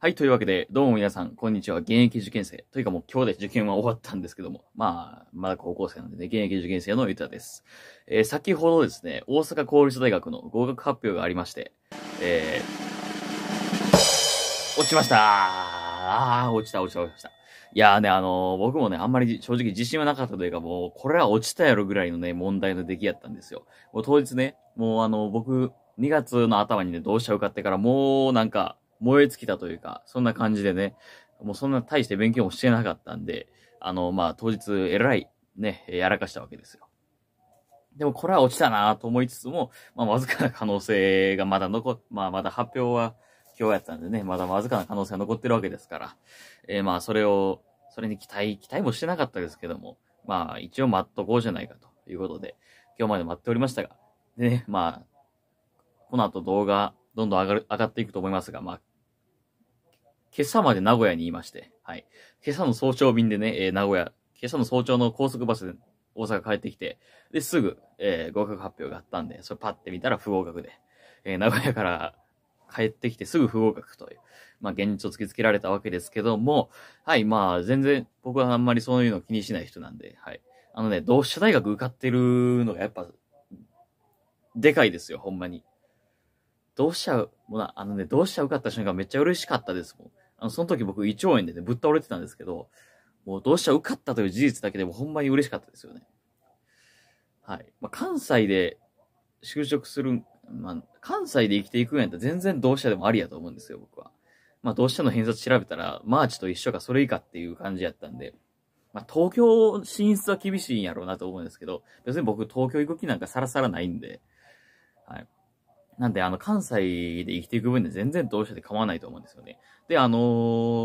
はい。というわけで、どうも皆さん、こんにちは。現役受験生。というかもう今日で受験は終わったんですけども。まあ、まだ高校生なんでね、現役受験生のゆたです。えー、先ほどですね、大阪公立大学の合格発表がありまして、えー、落ちましたああ、落ちた、落ちた、落ちた。いやーね、あのー、僕もね、あんまり正直自信はなかったというか、もう、これは落ちたやろぐらいのね、問題の出来やったんですよ。もう当日ね、もうあの、僕、2月の頭にね、どうしちゃうかってから、もうなんか、燃え尽きたというか、そんな感じでね、もうそんな大して勉強もしてなかったんで、あの、まあ、当日、えらい、ね、やらかしたわけですよ。でも、これは落ちたなと思いつつも、まあ、わずかな可能性がまだ残、まあ、まだ発表は今日やったんでね、まだわずかな可能性が残ってるわけですから、えー、まあ、それを、それに期待、期待もしてなかったですけども、まあ、一応待っとこうじゃないかということで、今日まで待っておりましたが、でね、まあ、この後動画、どんどん上がる、上がっていくと思いますが、まあ、今朝まで名古屋にいまして、はい。今朝の早朝便でね、えー、名古屋、今朝の早朝の高速バスで大阪帰ってきて、で、すぐ、えー、合格発表があったんで、それパッて見たら不合格で、えー、名古屋から帰ってきてすぐ不合格という、まあ、現実を突きつけられたわけですけども、はい、まあ、全然僕はあんまりそういうの気にしない人なんで、はい。あのね、同志社大学受かってるのがやっぱ、でかいですよ、ほんまに。同志社、もな、あのね、同志社受かった瞬間めっちゃ嬉しかったですもん。あの、その時僕胃腸炎でね、ぶっ倒れてたんですけど、もうどうした受かったという事実だけでもほんまに嬉しかったですよね。はい。まあ、関西で就職する、まあ、関西で生きていくんやったら全然同志社でもありやと思うんですよ、僕は。まあ、同志社の偏差値調べたら、マーチと一緒かそれ以下っていう感じやったんで、まあ、東京進出は厳しいんやろうなと思うんですけど、別に僕東京行く気なんかさらさらないんで、はい。なんで、あの、関西で生きていく分で全然同志社で構わないと思うんですよね。で、あの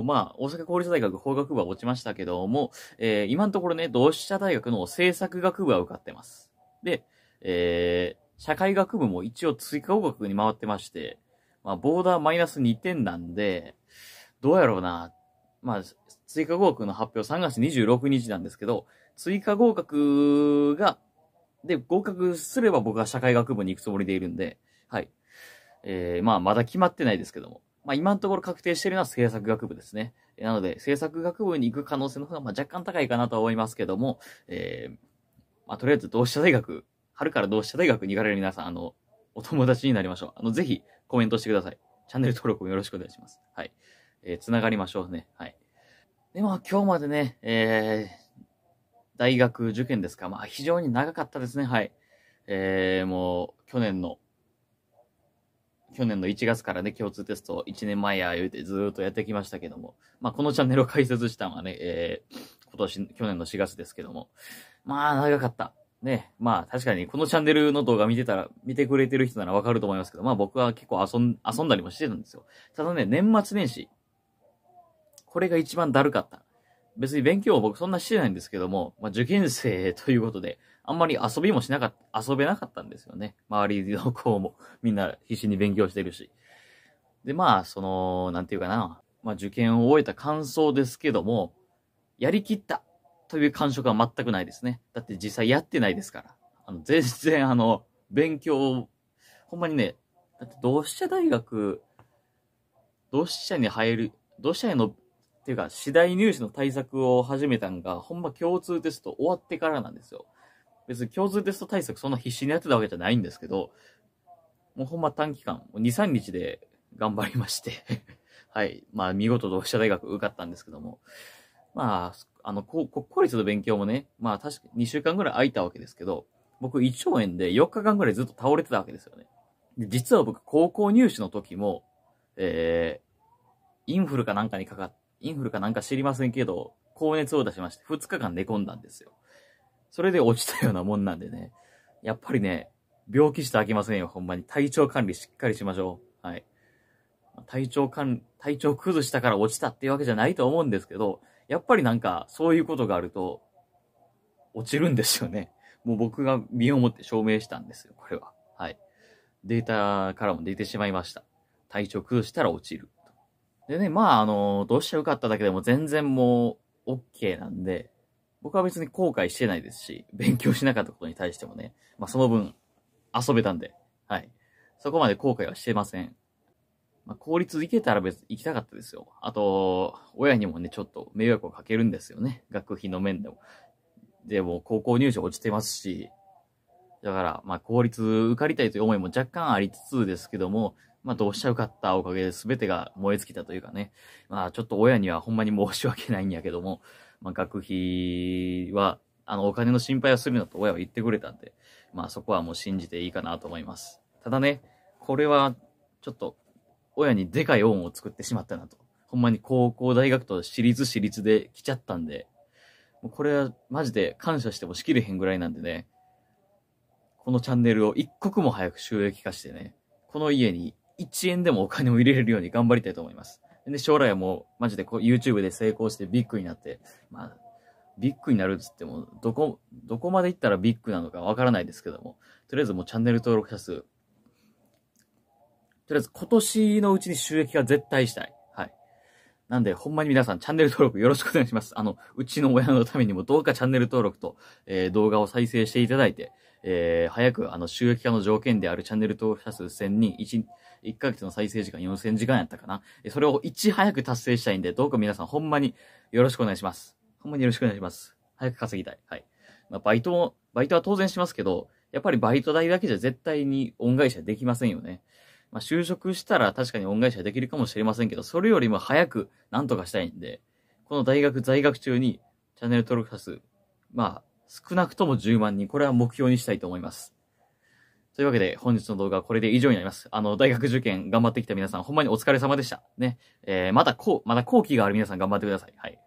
ー、まあ、大阪公立大学法学部は落ちましたけども、えー、今のところね、同志社大学の政策学部は受かってます。で、えー、社会学部も一応追加合格に回ってまして、まあ、ボーダーマイナス2点なんで、どうやろうな、まあ、追加合格の発表3月26日なんですけど、追加合格が、で、合格すれば僕は社会学部に行くつもりでいるんで、はい。えー、まあ、まだ決まってないですけども。まあ、今のところ確定しているのは制作学部ですね。なので、制作学部に行く可能性の方が、まあ、若干高いかなと思いますけども、えー、まあ、とりあえず同志社大学、春から同志社大学に行かれる皆さん、あの、お友達になりましょう。あの、ぜひコメントしてください。チャンネル登録もよろしくお願いします。はい。えー、つながりましょうね。はい。で、まあ、今日までね、えー、大学受験ですか。まあ、非常に長かったですね。はい。えー、もう、去年の去年の1月からね、共通テスト1年前や言うてずっとやってきましたけども、まあ、このチャンネルを開設したのはね、えー、今年、去年の4月ですけども、まあ、長かった。ね、まあ、確かにこのチャンネルの動画見てたら、見てくれてる人ならわかると思いますけど、まあ僕は結構遊ん、遊んだりもしてたんですよ。ただね、年末年始、これが一番だるかった。別に勉強を僕そんなしてないんですけども、まあ、受験生ということで、あんまり遊びもしなかった、遊べなかったんですよね。周りの子もみんな必死に勉強してるし。で、まあ、その、なんていうかな、まあ、受験を終えた感想ですけども、やりきったという感触は全くないですね。だって実際やってないですから。あの、全然あの、勉強、ほんまにね、だって同志社大学、同志社に入る、同志社へのっていうか、次第入試の対策を始めたんが、ほんま共通テスト終わってからなんですよ。別に共通テスト対策そんな必死にやってたわけじゃないんですけど、もうほんま短期間、2、3日で頑張りまして はい。まあ、見事同志社大学受かったんですけども。まあ、あの、国公立の勉強もね、まあ確か2週間ぐらい空いたわけですけど、僕1兆円で4日間ぐらいずっと倒れてたわけですよね。で実は僕、高校入試の時も、えー、インフルかなんかにかかっインフルかなんか知りませんけど、高熱を出しまして、2日間寝込んだんですよ。それで落ちたようなもんなんでね。やっぱりね、病気してあきませんよ、ほんまに。体調管理しっかりしましょう。はい。体調管、体調崩したから落ちたっていうわけじゃないと思うんですけど、やっぱりなんか、そういうことがあると、落ちるんですよね。もう僕が身をもって証明したんですよ、これは。はい。データからも出てしまいました。体調崩したら落ちる。でね、まあ、あの、どうして受かっただけでも全然もう、OK なんで、僕は別に後悔してないですし、勉強しなかったことに対してもね、まあ、その分、遊べたんで、はい。そこまで後悔はしてません。まあ、率立行けたら別に行きたかったですよ。あと、親にもね、ちょっと迷惑をかけるんですよね。学費の面でも。でも、高校入試落ちてますし、だから、まあ、率受かりたいという思いも若干ありつつですけども、まあ、どうしちゃうかったおかげで全てが燃え尽きたというかね。まあ、ちょっと親にはほんまに申し訳ないんやけども、まあ、学費は、あの、お金の心配をするなと親は言ってくれたんで、まあ、そこはもう信じていいかなと思います。ただね、これは、ちょっと、親にでかい恩を作ってしまったなと。ほんまに高校、大学と私立、私立で来ちゃったんで、もうこれはマジで感謝してもしきれへんぐらいなんでね、このチャンネルを一刻も早く収益化してね、この家に1円でもお金を入れれるように頑張りたいと思います。で、将来はもう、マジでこう YouTube で成功してビッグになって、まあ、ビッグになるっつっても、どこ、どこまで行ったらビッグなのかわからないですけども、とりあえずもうチャンネル登録者数、とりあえず今年のうちに収益が絶対したい。はい。なんで、ほんまに皆さんチャンネル登録よろしくお願いします。あの、うちの親のためにもどうかチャンネル登録と、えー、動画を再生していただいて、えー、早くあの収益化の条件であるチャンネル登録者数1000人、1、1ヶ月の再生時間4000時間やったかな。それをいち早く達成したいんで、どうか皆さんほんまによろしくお願いします。ほんまによろしくお願いします。早く稼ぎたい。はい。まあ、バイトも、バイトは当然しますけど、やっぱりバイト代だけじゃ絶対に恩返しはできませんよね。まあ、就職したら確かに恩返しはできるかもしれませんけど、それよりも早く何とかしたいんで、この大学在学中にチャンネル登録者数、まあ、少なくとも10万人、これは目標にしたいと思います。というわけで、本日の動画はこれで以上になります。あの、大学受験頑張ってきた皆さん、ほんまにお疲れ様でした。ね。えー、またこう、まだ後期がある皆さん頑張ってください。はい。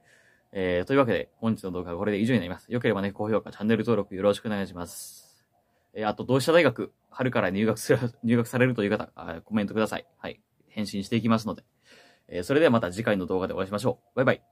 えー、というわけで、本日の動画はこれで以上になります。よければね、高評価、チャンネル登録よろしくお願いします。えー、あと、同志社大学、春から入学する、入学されるという方、あコメントください。はい。返信していきますので。えー、それではまた次回の動画でお会いしましょう。バイバイ。